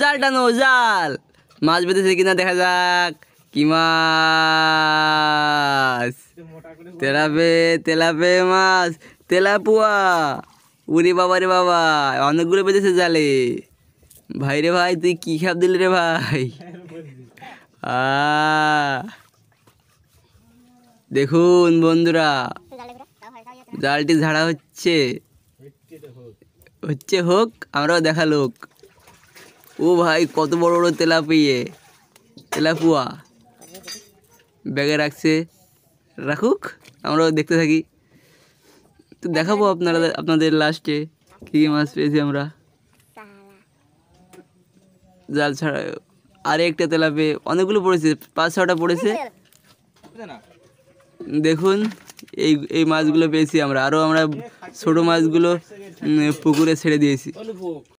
জাল টানো জাল মাছ বেঁধেছে কিনা দেখা যাক কি মাছ তেলাপে তেলাপে মাছ তেলাপুয়া উরে বাবা রে বাবা অনেকগুলো বেঁধেছে জালে ভাই রে ভাই তুই কী খাপ দিলি রে ভাই দেখুন বন্ধুরা জালটি ঝাড়া হচ্ছে হচ্ছে হোক আমরাও দেখা লোক ও ভাই কত বড় বড় তেলাপিয়ে তেলাপুয়া ব্যাগে রাখছে রাখুক আমরাও দেখতে থাকি তো দেখাবো আপনারা আপনাদের লাস্টে কী কী মাছ পেয়েছি আমরা জাল ছাড়া আরে একটা তেলাপে অনেকগুলো পড়েছে পাঁচ ছটা পড়েছে দেখুন এই এই মাছগুলো পেয়েছি আমরা আরও আমরা ছোটো মাছগুলো পুকুরে ছেড়ে দিয়েছি